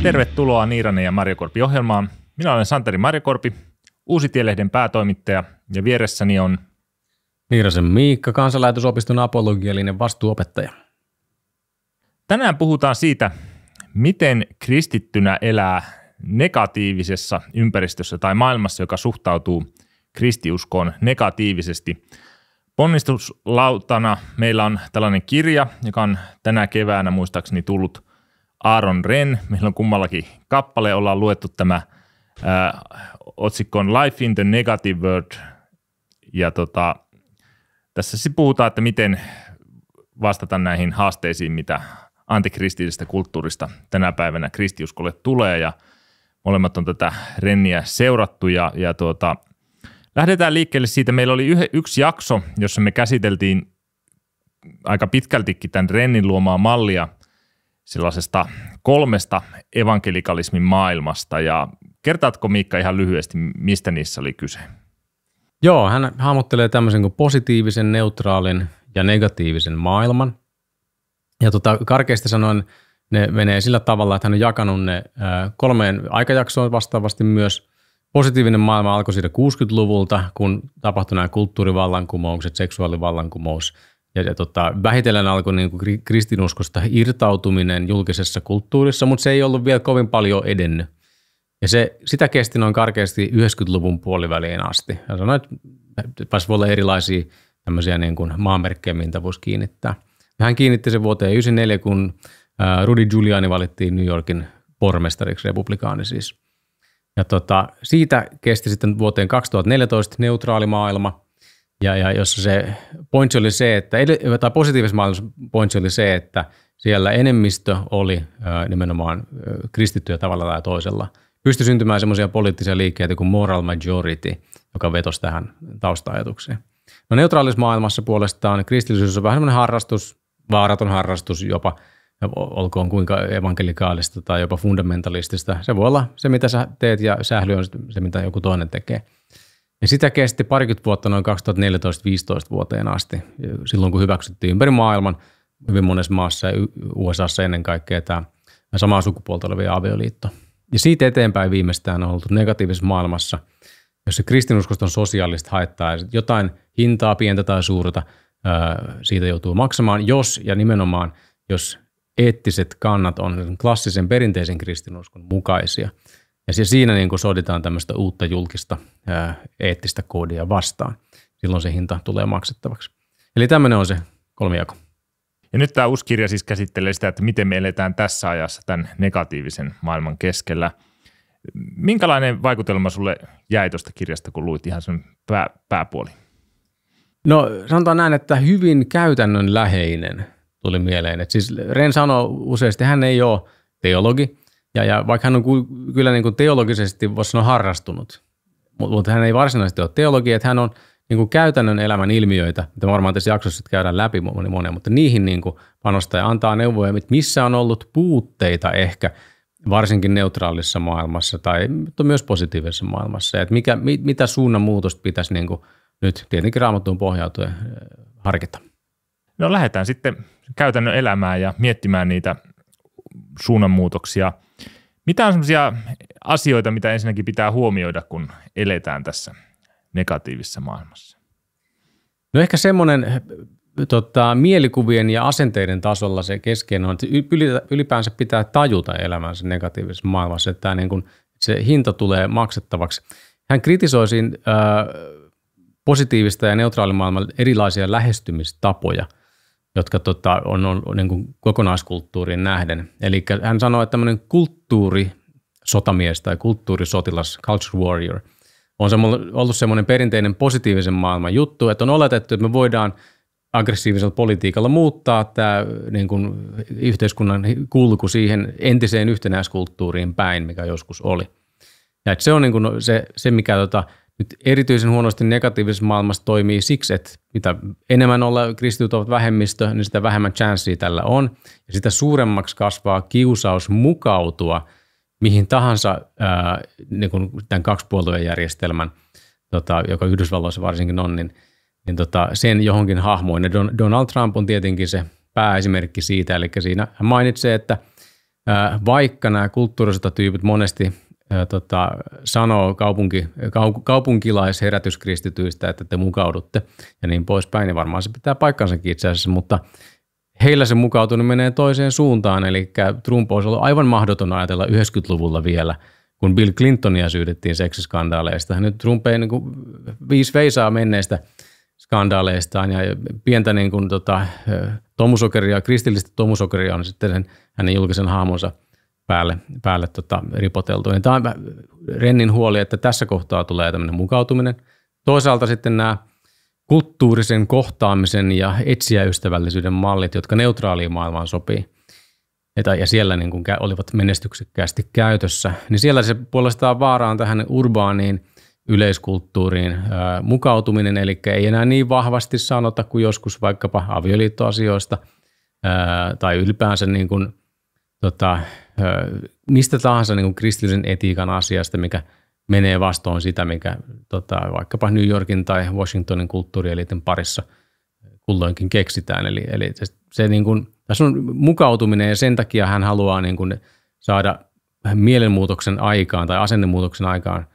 Niin. Tervetuloa Niiranen ja Marjo Korpi ohjelmaan. Minä olen Santeri Marjo Korpi, uusi tielehden päätoimittaja ja vieressäni on Niirasen Miikka, kansanlähetysopiston apologialinen vastuuopettaja. Tänään puhutaan siitä, miten kristittynä elää negatiivisessa ympäristössä tai maailmassa, joka suhtautuu kristiuskoon negatiivisesti. Ponnistuslautana meillä on tällainen kirja, joka on tänä keväänä muistaakseni tullut – Aaron Ren. Meillä on kummallakin kappale, ollaan luettu tämä ää, äh, otsikko on Life in the Negative World. Ja tota, tässä sitten puhutaan, että miten vastata näihin haasteisiin, mitä antikristillisestä kulttuurista tänä päivänä kristiuskolle tulee ja molemmat on tätä renniä seurattu ja, ja tuota, lähdetään liikkeelle siitä. Meillä oli yh, yksi jakso, jossa me käsiteltiin aika pitkältikin tämän rennin luomaa mallia – sellaisesta kolmesta evankelikalismin maailmasta ja kertaatko Miikka ihan lyhyesti, mistä niissä oli kyse? Joo, hän hahmottelee tämmöisen kuin positiivisen, neutraalin ja negatiivisen maailman. Ja tota, karkeasti sanoen ne menee sillä tavalla, että hän on jakanut ne kolmeen aikajaksoon vastaavasti myös – positiivinen maailma alkoi siitä 60-luvulta, kun tapahtui nämä kulttuurivallankumoukset, seksuaalivallankumous ja, ja tota, vähitellen alkoi niin kuin kristinuskosta irtautuminen julkisessa kulttuurissa, mutta se ei ollut vielä kovin paljon edennyt. Ja se, sitä kesti noin karkeasti 90-luvun puoliväliin asti. Ja sanoin, että voi olla erilaisia tämmöisiä niin kuin maamerkkejä, mitä voisi kiinnittää. Ja hän kiinnitti sen vuoteen 1994, kun Rudy Giuliani valittiin New Yorkin pormestariksi, republikaani siis. Ja tota, siitä kesti sitten vuoteen 2014 neutraali maailma – ja, ja jos se pointsi oli se, että, tai positiivisessa maailmassa pointsi oli se, että siellä enemmistö oli nimenomaan kristittyä tavalla tai toisella. Pystyi syntymään semmoisia poliittisia liikkeitä kuin moral majority, joka vetosi tähän taustaajatukseen. No neutraalisessa maailmassa puolestaan kristillisyys on vähän semmoinen harrastus, vaaraton harrastus jopa, olkoon kuinka evankelikaalista tai jopa fundamentalistista. Se voi olla se, mitä sä teet ja sähly on se, mitä joku toinen tekee. Ja sitä kesti parikymmentä vuotta noin 2014 2015 vuoteen asti, silloin kun hyväksyttiin ympäri maailman, hyvin monessa maassa ja USAssa ennen kaikkea tämä samaa sukupuolta olevia avioliitto. Ja siitä eteenpäin viimeistään on oltu negatiivisessa maailmassa, jossa kristinuskosta on sosiaalista haittaa ja jotain hintaa, pientä tai suurta, siitä joutuu maksamaan, jos ja nimenomaan, jos eettiset kannat on klassisen perinteisen kristinuskon mukaisia – ja siinä niin kuin soditaan tämmöistä uutta julkista ää, eettistä koodia vastaan. Silloin se hinta tulee maksettavaksi. Eli tämmöinen on se kolmijako. Ja nyt tämä uusi kirja siis käsittelee sitä, että miten me eletään tässä ajassa tämän negatiivisen maailman keskellä. Minkälainen vaikutelma sulle jäi tuosta kirjasta, kun luit ihan sen pää, pääpuoli? No sanotaan näin, että hyvin käytännönläheinen tuli mieleen. Et siis Ren usein, useasti, hän ei ole teologi, ja, ja vaikka hän on kyllä niin kuin teologisesti, voisi sanoa harrastunut, mutta, hän ei varsinaisesti ole teologi, että hän on niin kuin käytännön elämän ilmiöitä, mitä varmaan tässä jaksossa käydään läpi moni monia, mutta niihin niin kuin panostaa ja antaa neuvoja, missä on ollut puutteita ehkä varsinkin neutraalissa maailmassa tai mutta myös positiivisessa maailmassa, että mikä, mit, mitä suunnanmuutosta pitäisi niin kuin nyt tietenkin raamattuun pohjautuen äh, harkita. No lähdetään sitten käytännön elämään ja miettimään niitä suunnanmuutoksia – mitä on sellaisia asioita, mitä ensinnäkin pitää huomioida, kun eletään tässä negatiivisessa maailmassa? No ehkä semmoinen tota, mielikuvien ja asenteiden tasolla se keskeinen on, että ylipäänsä pitää tajuta elämänsä negatiivisessa maailmassa, että tämä niin kuin, se hinta tulee maksettavaksi. Hän kritisoi siinä, äh, positiivista ja neutraalimaailman erilaisia lähestymistapoja – jotka tota, on, on niin kuin kokonaiskulttuuriin nähden. Eli hän sanoi, että tämmöinen kulttuuri sotamies tai kulttuurisotilas, culture warrior, on ollut semmoinen perinteinen positiivisen maailman juttu, että on oletettu, että me voidaan aggressiivisella politiikalla muuttaa tämä niin kuin yhteiskunnan kulku siihen entiseen yhtenäiskulttuuriin päin, mikä joskus oli. Ja se on niin kuin no, se, se, mikä tota, nyt erityisen huonosti negatiivisessa maailmassa toimii siksi, että mitä enemmän olla kristityt ovat vähemmistö, niin sitä vähemmän chanssiä tällä on. Ja sitä suuremmaksi kasvaa kiusaus mukautua mihin tahansa ää, äh, niin kuin tämän kaksipuolueen järjestelmän, tota, joka Yhdysvalloissa varsinkin on, niin, niin tota, sen johonkin hahmoin. Donald Trump on tietenkin se pääesimerkki siitä, eli siinä hän mainitsee, että ää, äh, vaikka nämä kulttuuriset tyypit monesti tota, sanoo kaupunki, kaupunkilaisherätyskristityistä, että te mukaudutte ja niin poispäin. niin varmaan se pitää paikkansakin itse asiassa, mutta heillä se mukautuminen menee toiseen suuntaan. Eli Trump olisi ollut aivan mahdoton ajatella 90-luvulla vielä, kun Bill Clintonia syydettiin seksiskandaaleista. Nyt Trump ei niin kuin viisi veisaa menneistä skandaaleistaan ja pientä niin kuin, tota, tomusokeria, kristillistä tomusokeria on sitten sen, hänen julkisen haamonsa – päälle, päälle tota, ripoteltu. Niin tämä on Rennin huoli, että tässä kohtaa tulee tämmöinen mukautuminen. Toisaalta sitten nämä kulttuurisen kohtaamisen ja etsijäystävällisyyden mallit, jotka neutraaliin maailmaan sopii, ja siellä niin kuin olivat menestyksekkäästi käytössä, niin siellä se puolestaan vaaraan tähän urbaaniin yleiskulttuuriin ää, mukautuminen, eli ei enää niin vahvasti sanota kuin joskus vaikkapa avioliittoasioista ää, tai ylipäänsä niin kuin, tota, mistä tahansa niin kuin kristillisen etiikan asiasta, mikä menee vastoin sitä, mikä tota, vaikkapa New Yorkin tai Washingtonin kulttuurielitin parissa kulloinkin keksitään. Eli, eli se, se niin kuin, tässä on mukautuminen ja sen takia hän haluaa niin kuin saada mielenmuutoksen aikaan tai asennemuutoksen aikaan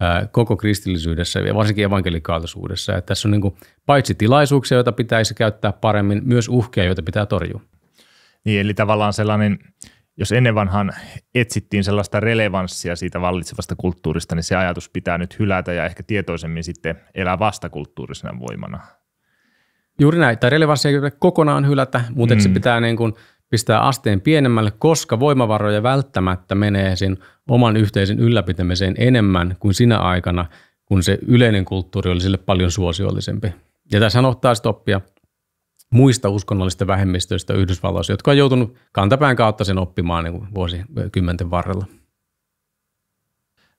ää, koko kristillisyydessä ja varsinkin evankelikaalisuudessa. Että tässä on niin kuin paitsi tilaisuuksia, joita pitäisi käyttää paremmin, myös uhkia, joita pitää torjua. Niin, eli tavallaan sellainen jos ennen vanhan etsittiin sellaista relevanssia siitä vallitsevasta kulttuurista, niin se ajatus pitää nyt hylätä ja ehkä tietoisemmin sitten elää vastakulttuurisena voimana. Juuri näin, tai relevanssia ei kokonaan hylätä, mutta mm. se pitää niin kuin pistää asteen pienemmälle, koska voimavaroja välttämättä menee sen oman yhteisen ylläpitämiseen enemmän kuin sinä aikana, kun se yleinen kulttuuri oli sille paljon suosiollisempi. Ja tässä on ottaa stoppia muista uskonnollisista vähemmistöistä Yhdysvalloissa, jotka on joutunut kantapään kautta sen oppimaan niin vuosikymmenten varrella?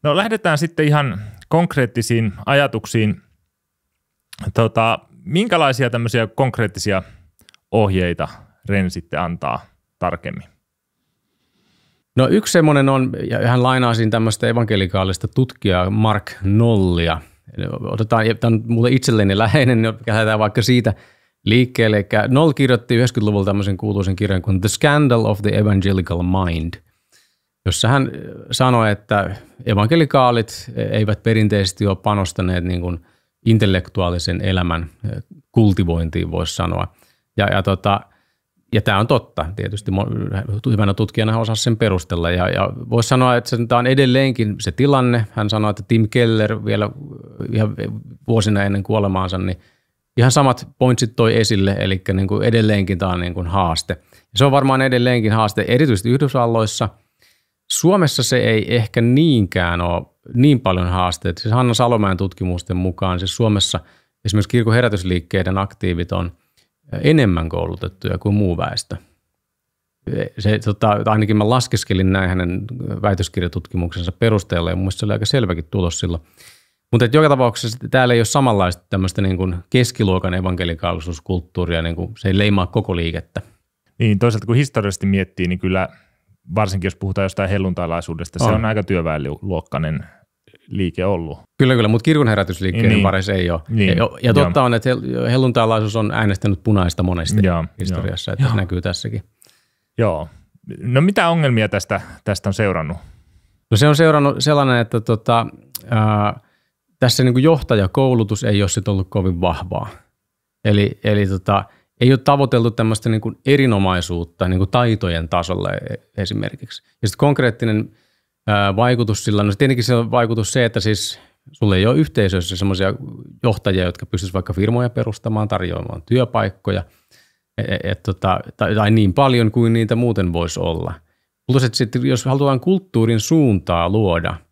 No lähdetään sitten ihan konkreettisiin ajatuksiin. Tota, minkälaisia tämmöisiä konkreettisia ohjeita Ren sitten antaa tarkemmin? No yksi semmoinen on, ja hän lainaasin tämmöistä evankelikaalista tutkijaa Mark Nollia. Otetaan, tämä on mulle itselleni läheinen, niin lähdetään vaikka siitä – liikkeelle. Eli Noll kirjoitti 90-luvulla tämmöisen kuuluisen kirjan kuin The Scandal of the Evangelical Mind, jossa hän äh, sanoi, että evankelikaalit äh, eivät perinteisesti ole panostaneet niin kuin intellektuaalisen elämän äh, kultivointiin, voisi sanoa. Ja, ja, tota, ja tämä on totta, tietysti hyvänä tutkijana osaa sen perustella. Ja, ja voisi sanoa, että tämä on edelleenkin se tilanne. Hän sanoi, että Tim Keller vielä ihan vuosina ennen kuolemaansa, niin – ihan samat pointsit toi esille, eli niin kuin edelleenkin tämä on niin kuin haaste. Ja se on varmaan edelleenkin haaste erityisesti Yhdysvalloissa. Suomessa se ei ehkä niinkään ole niin paljon haasteita. Siis Hanna Salomäen tutkimusten mukaan siis Suomessa esimerkiksi kirkon herätysliikkeiden aktiivit on enemmän koulutettuja kuin muu väestö. Se, tota, ainakin mä laskeskelin näin hänen väitöskirjatutkimuksensa perusteella ja mun se oli aika selväkin tulos silloin. Mutta joka tapauksessa täällä ei ole samanlaista tämmöistä niin kuin keskiluokan evankelikaalisuuskulttuuria, niin kuin se ei leimaa koko liikettä. Niin, toisaalta kun historiallisesti miettii, niin kyllä varsinkin jos puhutaan jostain helluntailaisuudesta, on. se on aika työväenluokkainen liike ollut. Kyllä, kyllä, mutta kirkon herätysliikkeen niin. parissa ei ole. Niin. Ja, ja totta ja. on, että helluntailaisuus on äänestänyt punaista monesti ja. historiassa, ja. että se näkyy tässäkin. Joo. No mitä ongelmia tästä, tästä on seurannut? No se on seurannut sellainen, että tota, äh, tässä niin kuin johtajakoulutus ei ole sitten ollut kovin vahvaa. Eli, eli tota, ei ole tavoiteltu tämmöistä niin kuin erinomaisuutta niin kuin taitojen tasolla e, esimerkiksi. Ja sitten konkreettinen ää, vaikutus sillä, no tietenkin se on vaikutus se, että siis sulle ei ole yhteisössä semmoisia johtajia, jotka pystyisivät vaikka firmoja perustamaan, tarjoamaan työpaikkoja, et, e, et, tota, tai, tai niin paljon kuin niitä muuten voisi olla. Plus, että sitten, jos halutaan kulttuurin suuntaa luoda –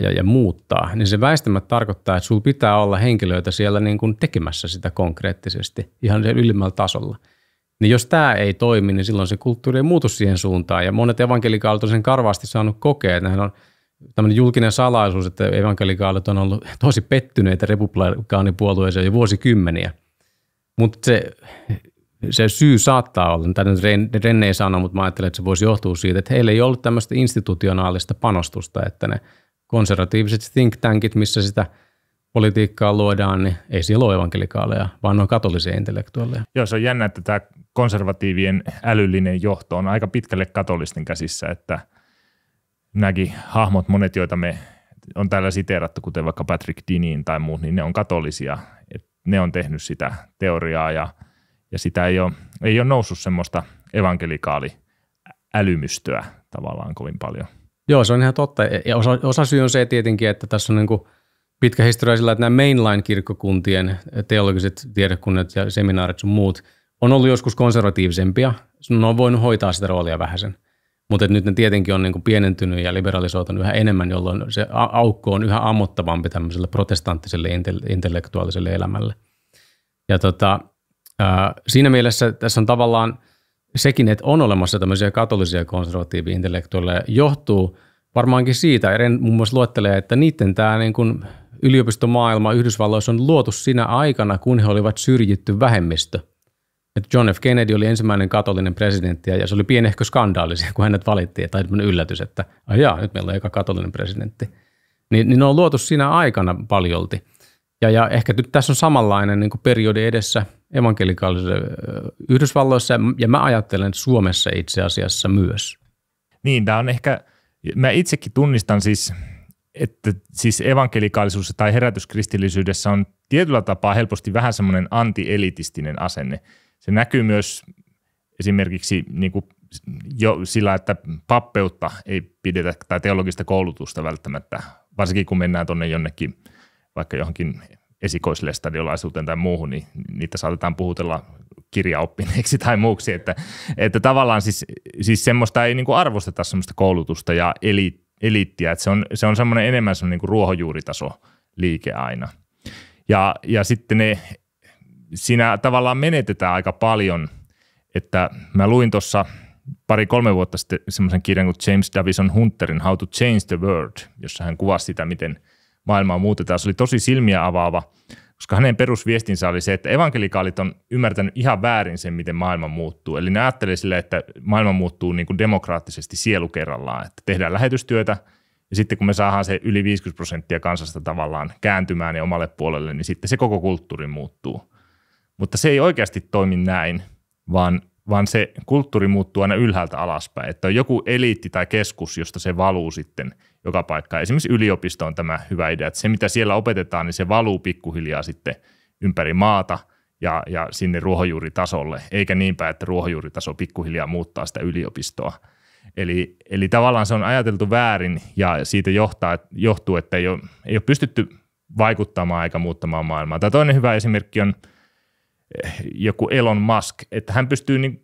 ja, ja muuttaa, niin se väistämättä tarkoittaa, että sulla pitää olla henkilöitä siellä niin kuin tekemässä sitä konkreettisesti ihan sen ylimmällä tasolla. Niin jos tämä ei toimi, niin silloin se kulttuuri ei muutu siihen suuntaan. Ja monet evankelikaalit on sen karvaasti saanut kokea, että on tämmöinen julkinen salaisuus, että evankelikaalit on ollut tosi pettyneitä republikaanipuolueeseen jo vuosikymmeniä. Mutta se, se syy saattaa olla, tämä nyt Renne ei sano, mutta mä ajattelen, että se voisi johtua siitä, että heillä ei ollut tämmöistä institutionaalista panostusta, että ne – konservatiiviset think tankit, missä sitä politiikkaa luodaan, niin ei siellä ole evankelikaaleja, vaan on katolisia intellektuaaleja. Joo, se on jännä, että tämä konservatiivien älyllinen johto on aika pitkälle katolisten käsissä, että nämäkin hahmot, monet joita me on täällä siteerattu, kuten vaikka Patrick Diniin tai muut, niin ne on katolisia. että ne on tehnyt sitä teoriaa ja, ja sitä ei ole, ei ole noussut semmoista evankelikaali älymystöä tavallaan kovin paljon – Joo, se on ihan totta. Ja osa, osa syy on se tietenkin, että tässä on niin kuin pitkä historia sillä, että nämä mainline-kirkkokuntien teologiset tiedekunnat ja seminaarit sun muut on ollut joskus konservatiivisempia. Ne on voinut hoitaa sitä roolia vähän sen. Mutta nyt ne tietenkin on niin kuin pienentynyt ja liberalisoitunut yhä enemmän, jolloin se aukko on yhä ammottavampi tämmöiselle protestanttiselle intellektuaaliselle elämälle. Ja tota, ää, siinä mielessä tässä on tavallaan – sekin, että on olemassa tämmöisiä katolisia konservatiivi-intellektuaaleja, johtuu varmaankin siitä, Eren muun muassa luettelee, että niiden tämä niin kuin yliopistomaailma Yhdysvalloissa on luotu sinä aikana, kun he olivat syrjitty vähemmistö. että John F. Kennedy oli ensimmäinen katolinen presidentti ja se oli ehkä skandaali, kun hänet valittiin, tai yllätys, että ajaa, nyt meillä on eka katolinen presidentti. Niin, niin ne on luotu sinä aikana paljolti. Ja, ja ehkä nyt tässä on samanlainen niin periodi edessä – evankelikaalisille Yhdysvalloissa ja mä ajattelen Suomessa itse asiassa myös. Niin, tämä on ehkä, mä itsekin tunnistan siis, että siis evankelikaalisuus tai herätyskristillisyydessä on tietyllä tapaa helposti vähän semmoinen antielitistinen asenne. Se näkyy myös esimerkiksi niin kuin jo sillä, että pappeutta ei pidetä tai teologista koulutusta välttämättä, varsinkin kun mennään tuonne jonnekin vaikka johonkin esikoislestadiolaisuuteen tai muuhun, niin niitä saatetaan puhutella kirjaoppineeksi tai muuksi, että, että tavallaan siis, siis semmoista ei niin arvosteta semmoista koulutusta ja eli, eliittiä, että se on, se on semmoinen enemmän semmoinen niin kuin ruohonjuuritaso liike aina. Ja, ja sitten ne, siinä tavallaan menetetään aika paljon, että mä luin tuossa pari-kolme vuotta sitten semmoisen kirjan kuin James Davison Hunterin How to Change the World, jossa hän kuvasi sitä, miten – maailmaa muutetaan. Se oli tosi silmiä avaava, koska hänen perusviestinsä oli se, että evankelikaalit on ymmärtänyt ihan väärin sen, miten maailma muuttuu. Eli ne ajattelee sille, että maailma muuttuu niin kuin demokraattisesti sielu kerrallaan, että tehdään lähetystyötä ja sitten kun me saadaan se yli 50 prosenttia kansasta tavallaan kääntymään ja omalle puolelle, niin sitten se koko kulttuuri muuttuu. Mutta se ei oikeasti toimi näin, vaan vaan se kulttuuri muuttuu aina ylhäältä alaspäin, että on joku eliitti tai keskus, josta se valuu sitten joka paikkaan. Esimerkiksi yliopisto on tämä hyvä idea, että se mitä siellä opetetaan, niin se valuu pikkuhiljaa sitten ympäri maata ja, ja sinne ruohonjuuritasolle, eikä niinpä, että ruohonjuuritaso pikkuhiljaa muuttaa sitä yliopistoa. Eli, eli tavallaan se on ajateltu väärin ja siitä johtaa, johtuu, että ei ole, ei ole pystytty vaikuttamaan eikä muuttamaan maailmaa. Tämä toinen hyvä esimerkki on eh, joku Elon Musk, että hän pystyy, niin,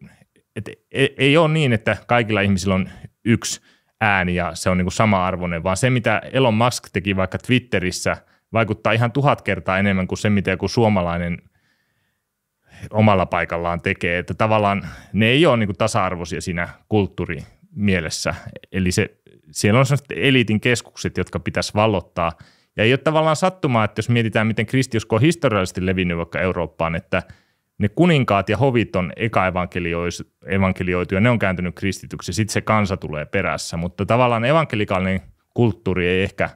että ei ole niin, että kaikilla ihmisillä on yksi – ääni ja se on niin kuin sama arvoinen, vaan se mitä Elon Musk teki vaikka Twitterissä vaikuttaa ihan tuhat kertaa enemmän kuin se, mitä joku suomalainen omalla paikallaan tekee. Että tavallaan ne ei ole niin kuin tasa-arvoisia siinä kulttuurimielessä. Eli se, siellä on sellaiset eliitin keskukset, jotka pitäisi vallottaa. Ja ei ole tavallaan sattumaa, että jos mietitään, miten kristiusko on historiallisesti levinnyt vaikka Eurooppaan, että – ne kuninkaat ja hovit on eka evankelioitu ja ne on kääntynyt kristityksi, sitten se kansa tulee perässä, mutta tavallaan evankelikaalinen kulttuuri ei ehkä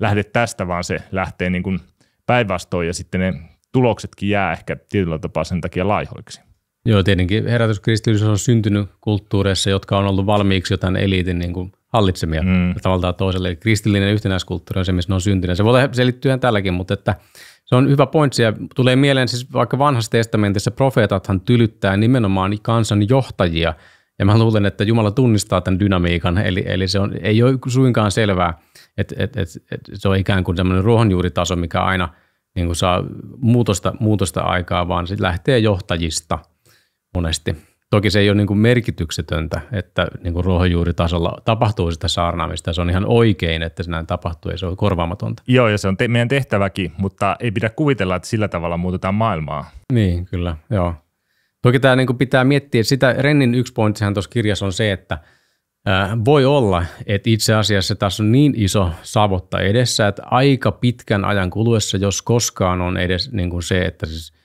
lähde tästä, vaan se lähtee niin päinvastoin ja sitten ne tuloksetkin jää ehkä tietyllä tapaa sen takia laihoiksi. Joo, tietenkin herätyskristillisyys on syntynyt kulttuureissa, jotka on ollut valmiiksi jotain eliitin niin kuin hallitsemia mm. tavallaan toiselle. Eli kristillinen yhtenäiskulttuuri on se, missä ne on syntynyt. Se voi selittyä tälläkin, mutta että – se on hyvä pointti ja tulee mieleen siis vaikka vanhassa testamentissa profeetathan tylyttää nimenomaan kansan johtajia ja mä luulen, että Jumala tunnistaa tämän dynamiikan, eli, eli se on, ei ole suinkaan selvää, että et, et, et se on ikään kuin semmoinen ruohonjuuritaso, mikä aina niin kuin saa muutosta, muutosta aikaa, vaan se lähtee johtajista monesti. Toki se ei ole niin kuin merkityksetöntä, että niin kuin ruohonjuuritasolla tapahtuu sitä saarnaamista. Se on ihan oikein, että se näin tapahtuu ja se on korvaamatonta. Joo, ja se on te- meidän tehtäväkin, mutta ei pidä kuvitella, että sillä tavalla muutetaan maailmaa. Niin, kyllä, joo. Toki tämä niin kuin pitää miettiä, sitä Rennin yksi pointtihan tuossa kirjassa on se, että voi olla, että itse asiassa tässä on niin iso savotta edessä, että aika pitkän ajan kuluessa, jos koskaan on edes niin kuin se, että siis –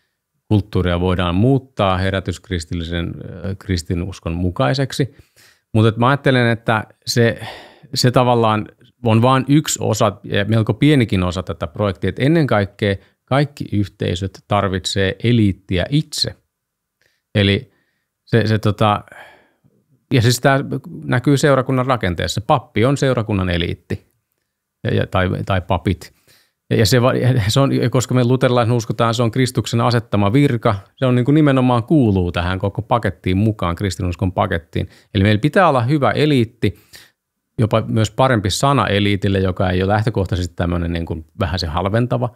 kulttuuria voidaan muuttaa herätyskristillisen kristinuskon mukaiseksi. Mutta mä ajattelen, että se, se tavallaan on vain yksi osa ja melko pienikin osa tätä projektia, että ennen kaikkea kaikki yhteisöt tarvitsee eliittiä itse. Eli se, se tota, ja siis tämä näkyy seurakunnan rakenteessa. Pappi on seurakunnan eliitti ja, tai, tai papit. Ja se, se on, koska me luterilaisen uskotaan, se on Kristuksen asettama virka, se on niin kuin nimenomaan kuuluu tähän koko pakettiin mukaan, kristinuskon pakettiin. Eli meillä pitää olla hyvä eliitti, jopa myös parempi sana eliitille, joka ei ole lähtökohtaisesti tämmöinen niin kuin vähän se halventava,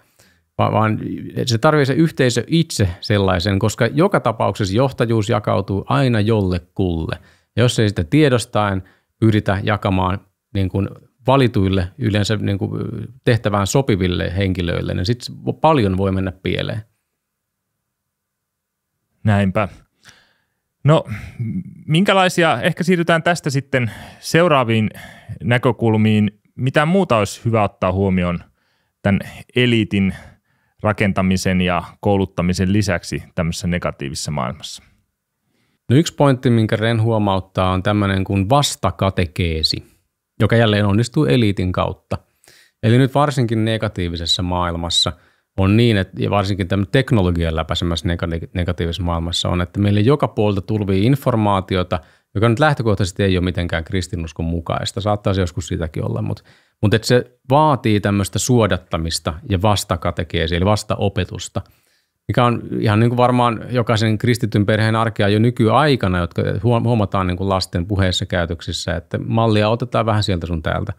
vaan, se tarvitsee se yhteisö itse sellaisen, koska joka tapauksessa johtajuus jakautuu aina jollekulle. Ja jos ei sitä tiedostaen pyritä jakamaan niin kuin valituille, yleensä niin kuin tehtävään sopiville henkilöille, niin sitten paljon voi mennä pieleen. Näinpä. No, minkälaisia, ehkä siirrytään tästä sitten seuraaviin näkökulmiin. Mitä muuta olisi hyvä ottaa huomioon tämän eliitin rakentamisen ja kouluttamisen lisäksi tämmöisessä negatiivisessa maailmassa? No yksi pointti, minkä Ren huomauttaa, on tämmöinen kuin vastakatekeesi joka jälleen onnistuu eliitin kautta. Eli nyt varsinkin negatiivisessa maailmassa on niin, että, ja varsinkin tämän teknologian läpäisemässä negatiivisessa maailmassa on, että meille joka puolta tulvii informaatiota, joka nyt lähtökohtaisesti ei ole mitenkään kristinuskon mukaista. Saattaisi joskus sitäkin olla, mutta, mutta että se vaatii tämmöistä suodattamista ja vastakatekeesi, eli vastaopetusta – mikä on ihan niin kuin varmaan jokaisen kristityn perheen arkea jo nykyaikana, jotka huomataan niin kuin lasten puheessa käytöksissä, että mallia otetaan vähän sieltä sun täältä.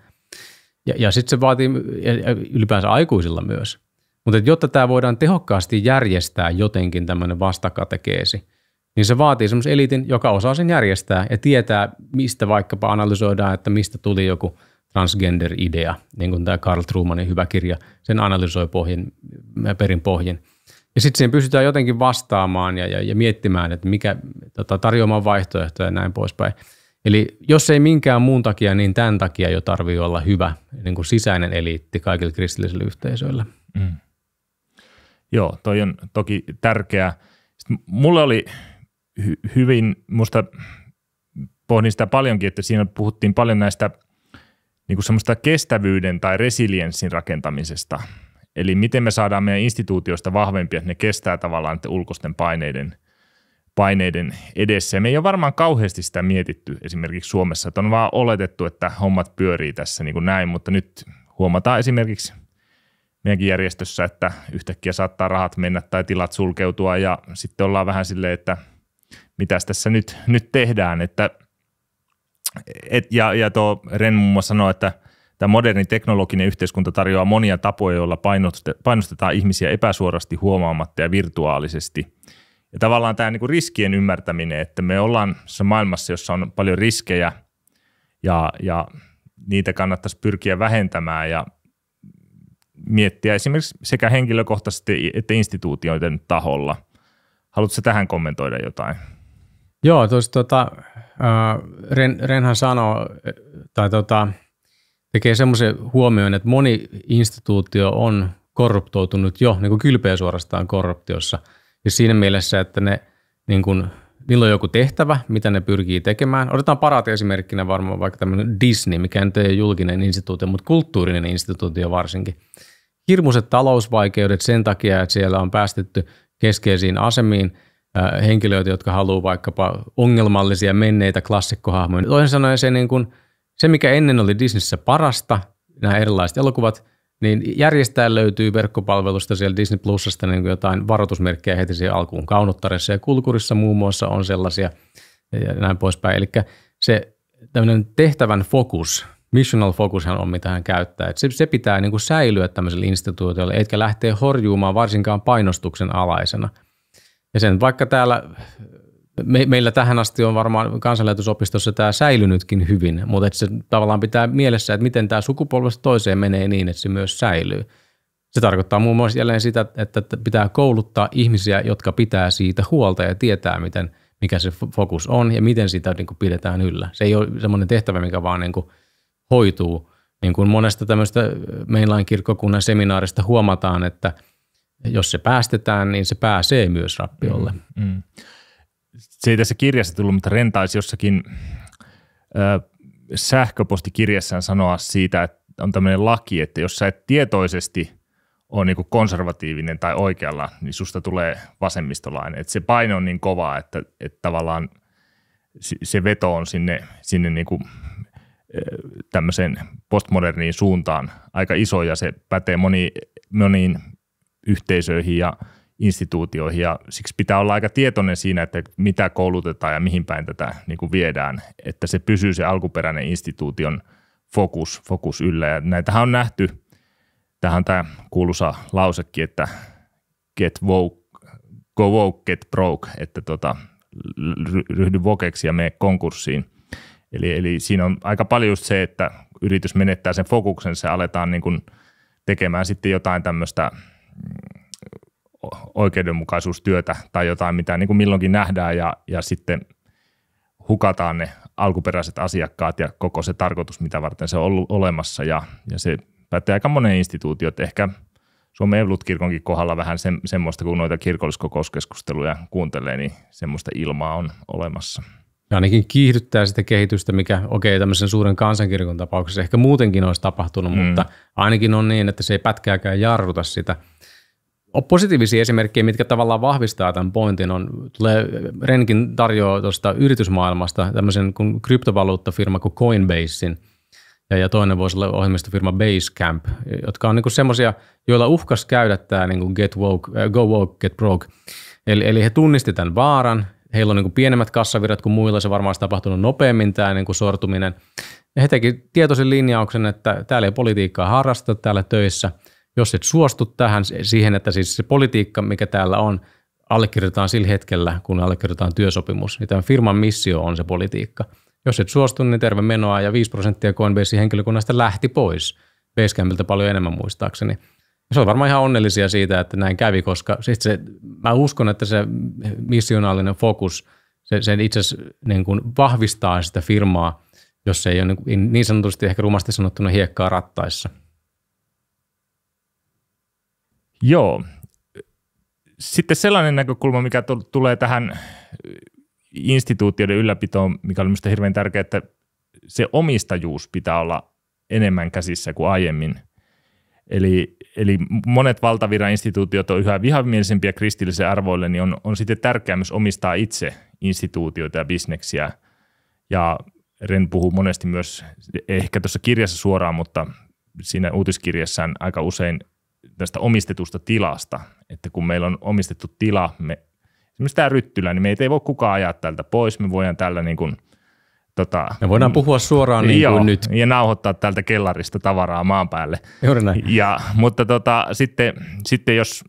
Ja, ja sitten se vaatii ylipäänsä aikuisilla myös. Mutta jotta tämä voidaan tehokkaasti järjestää jotenkin tämmöinen vastakatekeesi, niin se vaatii semmoisen elitin, joka osaa sen järjestää ja tietää, mistä vaikkapa analysoidaan, että mistä tuli joku transgender-idea, niin kuin tämä Karl Trumanin hyvä kirja, sen analysoi pohjin, perin pohjin. Ja sitten siihen pystytään jotenkin vastaamaan ja, ja, ja miettimään, että mikä tota, tarjoamaan vaihtoehtoja ja näin poispäin. Eli jos ei minkään muun takia, niin tämän takia jo tarvii olla hyvä niin kuin sisäinen eliitti kaikille kristillisille yhteisöille. Mm. Joo, toi on toki tärkeä. Sitten mulle oli hy- hyvin, musta pohdin sitä paljonkin, että siinä puhuttiin paljon näistä niin kuin semmoista kestävyyden tai resilienssin rakentamisesta – Eli miten me saadaan meidän instituutioista vahvempia, että ne kestää tavallaan ulkoisten paineiden, paineiden edessä. Ja me ei ole varmaan kauheasti sitä mietitty esimerkiksi Suomessa, että on vaan oletettu, että hommat pyörii tässä niin kuin näin, mutta nyt huomataan esimerkiksi meidänkin järjestössä, että yhtäkkiä saattaa rahat mennä tai tilat sulkeutua ja sitten ollaan vähän silleen, että mitä tässä nyt, nyt tehdään, että et, ja, ja tuo Ren muun muassa sanoi, että – Tämä moderni teknologinen yhteiskunta tarjoaa monia tapoja, joilla painostetaan ihmisiä epäsuorasti huomaamatta ja virtuaalisesti. Ja tavallaan tämä niin kuin riskien ymmärtäminen, että me ollaan se maailmassa, jossa on paljon riskejä ja, ja niitä kannattaisi pyrkiä vähentämään ja miettiä esimerkiksi sekä henkilökohtaisesti että instituutioiden taholla. Haluatko tähän kommentoida jotain? Joo, tuossa tota, äh, Ren, Renhan sanoo, tai tota, tekee semmoisen huomioon, että moni instituutio on korruptoitunut jo, niin kuin kylpeä suorastaan korruptiossa. Ja siinä mielessä, että ne, niin kuin, niillä on joku tehtävä, mitä ne pyrkii tekemään. Otetaan paraati esimerkkinä varmaan vaikka tämmöinen Disney, mikä nyt ei ole julkinen instituutio, mutta kulttuurinen instituutio varsinkin. Hirmuiset talousvaikeudet sen takia, että siellä on päästetty keskeisiin asemiin äh, henkilöitä, jotka haluaa vaikkapa ongelmallisia menneitä klassikkohahmoja. Toisin sanoen se niin kuin – se, mikä ennen oli Disneyssä parasta, nämä erilaiset elokuvat, niin järjestää löytyy verkkopalvelusta siellä Disney Plusasta niin jotain varoitusmerkkejä heti siihen alkuun. Kaunottaressa ja Kulkurissa muun muassa on sellaisia ja näin poispäin. Eli se tämmöinen tehtävän fokus, missional focushan on, mitä hän käyttää. Että se, se pitää niin kuin säilyä tämmöiselle instituutiolle, etkä lähtee horjuumaan varsinkaan painostuksen alaisena. Ja sen vaikka täällä me, meillä tähän asti on varmaan kansanlähetysopistossa tämä säilynytkin hyvin, mutta että se tavallaan pitää mielessä, että miten tämä sukupolvesta toiseen menee niin, että se myös säilyy. Se tarkoittaa muun muassa jälleen sitä, että pitää kouluttaa ihmisiä, jotka pitää siitä huolta ja tietää, miten, mikä se fokus on ja miten sitä niin kuin pidetään yllä. Se ei ole semmoinen tehtävä, mikä vaan niin kuin hoituu. Niin kuin monesta tämmöistä äh, mainline kirkkokunnan seminaarista huomataan, että jos se päästetään, niin se pääsee myös mm, rappiolle. Mm, mm se ei tässä kirjassa tullut, mutta Ren taisi jossakin ö, sähköpostikirjassaan sanoa siitä, että on tämmöinen laki, että jos sä et tietoisesti ole niin konservatiivinen tai oikealla, niin susta tulee vasemmistolainen. että se paine on niin kova, että, että tavallaan se veto on sinne, sinne niin kuin, tämmöiseen postmoderniin suuntaan aika iso ja se pätee moniin, moniin yhteisöihin ja – instituutioihin ja siksi pitää olla aika tietoinen siinä, että mitä koulutetaan ja mihin päin tätä niin kuin viedään, että se pysyy se alkuperäinen instituution fokus, fokus yllä. Ja näitähän on nähty, tähän tämä kuuluisa lausekin, että get woke, go woke, get broke, että tota, ryhdy vokeksi ja mene konkurssiin. Eli, eli siinä on aika paljon just se, että yritys menettää sen fokuksen, se aletaan niin kuin tekemään sitten jotain tämmöistä mm, – oikeudenmukaisuustyötä tai jotain, mitä niin kuin milloinkin nähdään ja, ja sitten hukataan ne alkuperäiset asiakkaat ja koko se tarkoitus, mitä varten se on ollut olemassa ja, ja se päättää aika monen instituutiot. Ehkä Suomen Evlut-kirkonkin kohdalla vähän se, semmoista, kun noita kirkolliskokouskeskusteluja kuuntelee, niin semmoista ilmaa on olemassa. Ja ainakin kiihdyttää sitä kehitystä, mikä okei okay, tämmöisen suuren kansankirkon tapauksessa ehkä muutenkin olisi tapahtunut, mm. mutta ainakin on niin, että se ei pätkääkään jarruta sitä positiivisia esimerkkejä, mitkä tavallaan vahvistaa tämän pointin, on, tulee, Renkin tarjoaa tuosta yritysmaailmasta tämmöisen kuin kryptovaluuttafirma kuin Coinbasein, ja, ja toinen voisi olla ohjelmistofirma Basecamp, jotka on niinku semmoisia, joilla uhkas käydä tämä niinku get woke, äh, go woke, get broke. Eli, eli he tunnisti tämän vaaran, heillä on niinku pienemmät kassavirrat kuin muilla, se varmaan olisi tapahtunut nopeammin tämä niinku sortuminen. Ja he teki tietoisen linjauksen, että täällä ei politiikkaa harrasteta täällä töissä – jos et suostu tähän siihen, että siis se politiikka, mikä täällä on, allekirjoitetaan sillä hetkellä, kun allekirjoitetaan työsopimus, niin tämän firman missio on se politiikka. Jos et suostu, niin terve menoa ja 5 prosenttia Coinbase-henkilökunnasta lähti pois. Basecampilta paljon enemmän muistaakseni. Se on varmaan ihan onnellisia siitä, että näin kävi, koska siis se, mä uskon, että se missionaalinen fokus, se, se itse asiassa niin kuin vahvistaa sitä firmaa, jos se ei ole niin, niin sanotusti ehkä rumasti sanottuna hiekkaa rattaissa. Joo. Sitten sellainen näkökulma, mikä t- tulee tähän äh, instituutioiden ylläpitoon, mikä oli minusta hirveän tärkeää, että se omistajuus pitää olla enemmän käsissä kuin aiemmin. Eli, eli monet instituutiot on yhä vihamielisempiä kristillisen arvoille, niin on, on sitten tärkeää myös omistaa itse instituutioita ja bisneksiä. Ja Ren puhuu monesti myös, ehkä tuossa kirjassa suoraan, mutta siinä uutiskirjassaan aika usein tästä omistetusta tilasta, että kun meillä on omistettu tila, me, esimerkiksi tämä Ryttylä, niin meitä ei voi kukaan ajaa tältä pois, me voidaan tällä niin kuin, tota, me voidaan puhua suoraan niin joo, kuin nyt. Ja nauhoittaa tältä kellarista tavaraa maan päälle. Juuri näin. Ja, mutta tota, sitten, sitten jos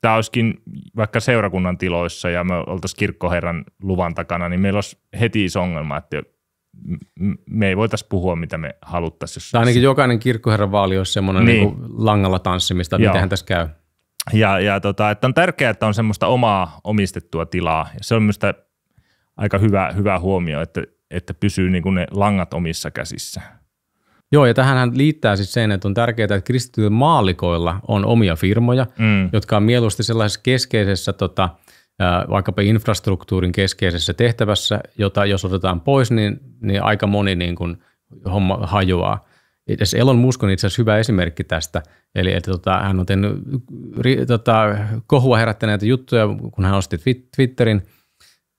tämä olisikin vaikka seurakunnan tiloissa ja me oltaisiin kirkkoherran luvan takana, niin meillä olisi heti iso ongelma, että me ei voitaisiin puhua, mitä me haluttaisiin. Jos... Tai ainakin jokainen kirkkoherran vaali olisi semmoinen niin. Niin langalla tanssimista, että miten tässä käy. Ja, ja tota, että on tärkeää, että on semmoista omaa omistettua tilaa. Ja se on myös aika hyvä, hyvä huomio, että, että pysyy niin kuin ne langat omissa käsissä. Joo, ja tähän liittää siis sen, että on tärkeää, että kristityillä maallikoilla on omia firmoja, mm. jotka on mieluusti sellaisessa keskeisessä tota, – vaikkapa infrastruktuurin keskeisessä tehtävässä, jota jos otetaan pois, niin, niin aika moni niin kuin homma hajoaa. Elon Musk on itse asiassa hyvä esimerkki tästä. Eli että tota, hän on tehnyt ri, tota, kohua herättäneitä juttuja, kun hän osti Twitterin.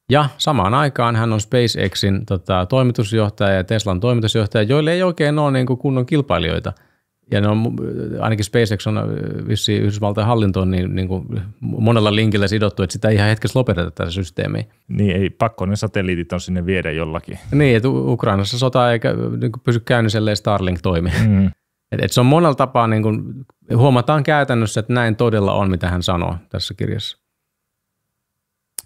Ja samaan aikaan hän on SpaceXin tota, toimitusjohtaja ja Teslan toimitusjohtaja, joille ei oikein ole niin kuin kunnon kilpailijoita – ja ne on, ainakin SpaceX on äh, vissi Yhdysvaltain hallintoon niin, niin kuin monella linkillä sidottu, että sitä ihan hetkessä lopeteta tätä systeemiä. Niin, ei pakko ne satelliitit on sinne viedä jollakin. Niin, että Ukrainassa sota ei niin kuin pysy käynnissä, ellei Starlink toimi. Mm. Et, et se on monella tapaa, niin kuin, huomataan käytännössä, että näin todella on, mitä hän sanoo tässä kirjassa.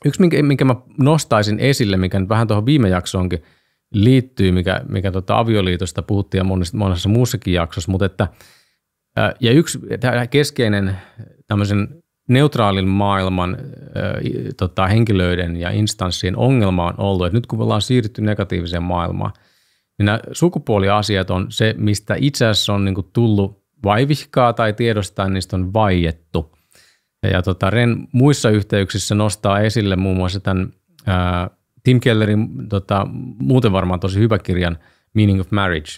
Yksi, minkä, minkä mä nostaisin esille, mikä nyt vähän tuohon viime jaksoonkin – liittyy, mikä, mikä tota avioliitosta puhuttiin ja monessa, monessa muussakin jaksossa, mutta että ja yksi keskeinen tämmöisen neutraalin maailman tota, henkilöiden ja instanssien ongelma on ollut, että nyt kun ollaan siirrytty negatiiviseen maailmaan, niin nämä sukupuoliasiat on se, mistä itse asiassa on niin tullut vaivihkaa tai tiedostaan niin niistä on vaiettu. Ja tota, Ren muissa yhteyksissä nostaa esille muun muassa tämän ää, Tim Kellerin tota, muuten varmaan tosi hyvä kirjan Meaning of Marriage.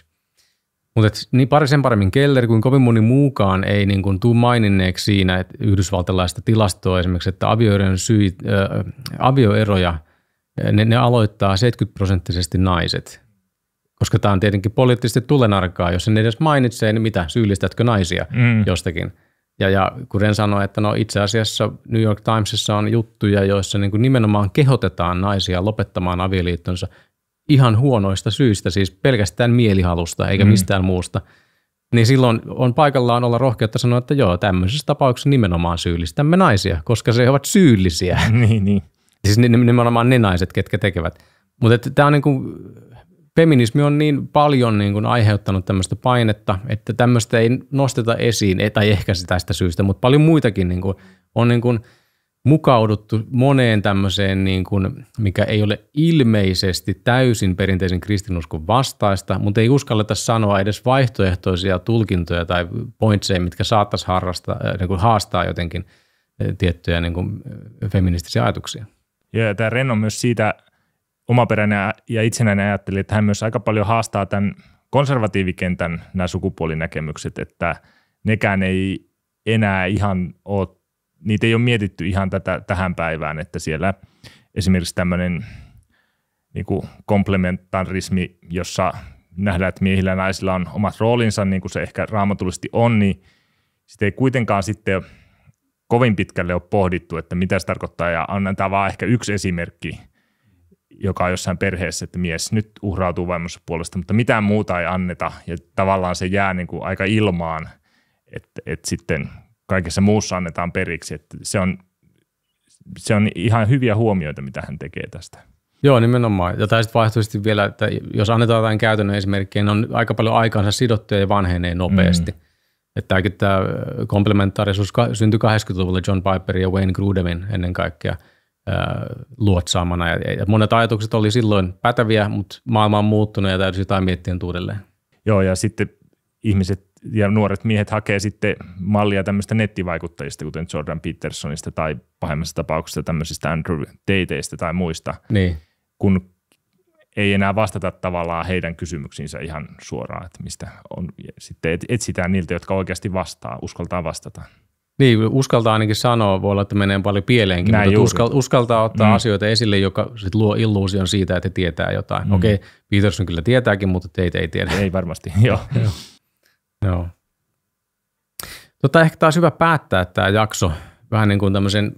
Mutta niin pari sen paremmin Keller kuin kovin moni muukaan ei niin kuin tuu maininneeksi siinä että yhdysvaltalaista tilastoa esimerkiksi, että avioerojen syy, äh, avioeroja, äh, ne, ne aloittaa 70 prosenttisesti naiset. Koska tämä on tietenkin poliittisesti tulenarkaa, jos en edes mainitsee, niin mitä, syyllistätkö naisia mm. jostakin – ja, ja kuten sanoin, että no itse asiassa New York Timesissa on juttuja, joissa niin kuin nimenomaan kehotetaan naisia lopettamaan avioliittonsa ihan huonoista syistä, siis pelkästään mielihalusta eikä mm. mistään muusta. Niin silloin on paikallaan olla rohkeutta sanoa, että joo, tämmöisessä tapauksessa nimenomaan syyllistämme naisia, koska se ovat syyllisiä. Niin, niin. Siis nimenomaan ne naiset, ketkä tekevät. Mutta tämä on niin kuin feminismi on niin paljon niin kuin aiheuttanut tämmöistä painetta, että tämmöistä ei nosteta esiin, e- tai ehkä sitä tästä syystä, mutta paljon muitakin niin kuin, on niin kuin mukauduttu moneen tämmöiseen, niin kuin, mikä ei ole ilmeisesti täysin perinteisen kristinuskon vastaista, mutta ei uskalleta sanoa edes vaihtoehtoisia tulkintoja tai pointseja, mitkä saattaisi harrasta, äh, niin kuin haastaa jotenkin äh, tiettyjä niin kuin äh, feministisiä ajatuksia. Joo, ja tämä Ren on myös siitä omaperäinen ja itsenäinen ajatteli, että hän myös aika paljon haastaa tämän konservatiivikentän nämä sukupuolinäkemykset, että nekään ei enää ihan ole, niitä ei ole mietitty ihan tätä, tähän päivään, että siellä esimerkiksi tämmöinen niin kuin komplementarismi, jossa nähdään, että miehillä ja naisilla on omat roolinsa, niin kuin se ehkä raamatullisesti on, niin sitä ei kuitenkaan sitten kovin pitkälle ole pohdittu, että mitä se tarkoittaa, ja annan tämä vaan ehkä yksi esimerkki – joka on jossain perheessä, että mies nyt uhrautuu vaimonsa puolesta, mutta mitään muuta ei anneta ja tavallaan se jää niin kuin aika ilmaan, että, että sitten kaikessa muussa annetaan periksi. Että se, on, se on ihan hyviä huomioita, mitä hän tekee tästä. Joo, nimenomaan. Ja tämä sitten vaihtoehtoisesti vielä, että jos annetaan jotain käytännön esimerkkiä, niin on aika paljon aikaansa sidottuja ja vanhenee nopeasti. Mm. Että tämäkin tämä komplementaarisuus syntyi 80-luvulla John Piperin ja Wayne Grudemin ennen kaikkea – Äh, luotsaamana. Ja, ja monet ajatukset oli silloin päteviä, mutta maailma on muuttunut ja täytyy jotain miettiä uudelleen. Joo, ja sitten ihmiset ja nuoret miehet hakee sitten mallia tämmöistä nettivaikuttajista, kuten Jordan Petersonista tai pahemmassa tapauksessa tämmöisistä Andrew Dateista tai muista, niin. kun ei enää vastata tavallaan heidän kysymyksiinsä ihan suoraan, että mistä on. sitten etsitään niiltä, jotka oikeasti vastaa, uskaltaa vastata. Niin, uskaltaa ainakin sanoa, voi olla, että menee paljon pieleenkin, Näin mutta juuri. uskal, uskaltaa ottaa mm. asioita esille, joka sit luo illuusion siitä, että tietää jotain. Mm. Okei, okay, Peterson kyllä tietääkin, mutta teitä ei tiedä. Ei varmasti, joo. no. Tota, ehkä taas hyvä päättää tämä jakso vähän niin kuin tämmöiseen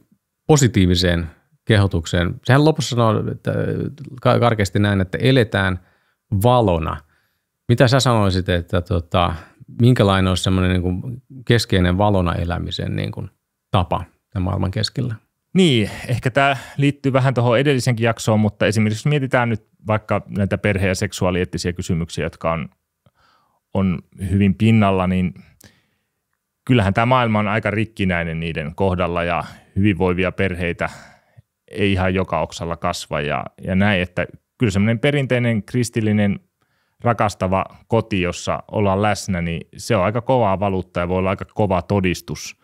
positiiviseen kehotukseen. Sehän lopussa sanoo että karkeasti näin, että eletään valona. Mitä sä sanoisit, että tota, minkälainen olisi semmoinen niin kuin keskeinen valona elämisen niin kuin tapa tämän maailman keskellä? Niin, ehkä tämä liittyy vähän tuohon edellisenkin jaksoon, mutta esimerkiksi jos mietitään nyt vaikka näitä perhe- ja seksuaalieettisiä kysymyksiä, jotka on, on hyvin pinnalla, niin kyllähän tämä maailma on aika rikkinäinen niiden kohdalla ja hyvinvoivia perheitä ei ihan joka oksalla kasva ja, ja näin, että kyllä semmoinen perinteinen kristillinen rakastava koti, jossa ollaan läsnä, niin se on aika kovaa valuuttaa ja voi olla aika kova todistus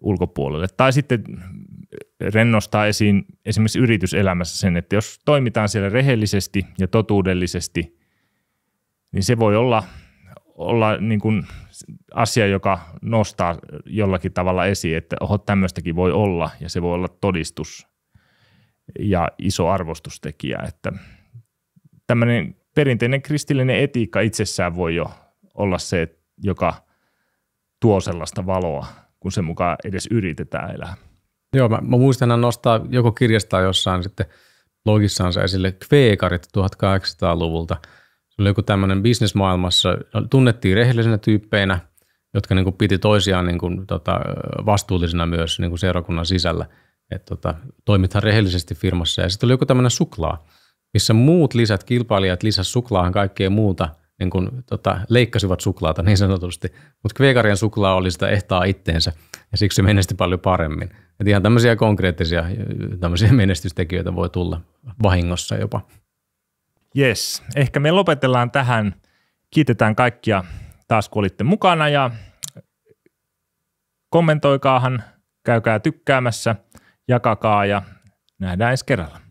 ulkopuolelle. Tai sitten rennostaa esiin esimerkiksi yrityselämässä sen, että jos toimitaan siellä rehellisesti ja totuudellisesti, niin se voi olla, olla niin kuin asia, joka nostaa jollakin tavalla esiin, että oho, tämmöistäkin voi olla ja se voi olla todistus ja iso arvostustekijä, että tämmöinen perinteinen kristillinen etiikka itsessään voi jo olla se, joka tuo sellaista valoa, kun se mukaan edes yritetään elää. Joo, mä, mä muistan hän nostaa joko kirjasta jossain sitten blogissaansa esille kveekarit 1800-luvulta. Se oli joku tämmöinen bisnesmaailmassa, tunnettiin rehellisenä tyyppeinä, jotka niin kuin piti toisiaan niin kuin, tota, vastuullisena myös niin kuin seurakunnan sisällä. Että tota, toimithan rehellisesti firmassa. Ja sitten oli joku tämmöinen suklaa, missä muut lisät, kilpailijat lisäs suklaahan kaikkea muuta, niin kuin, tota, leikkasivat suklaata niin sanotusti, mutta kveikarien suklaa oli sitä ehtaa itteensä ja siksi se menesti paljon paremmin. Et ihan tämmöisiä konkreettisia tämmöisiä menestystekijöitä voi tulla vahingossa jopa. Yes, ehkä me lopetellaan tähän. Kiitetään kaikkia taas, kun olitte mukana ja kommentoikaahan, käykää tykkäämässä, jakakaa ja nähdään ensi kerralla.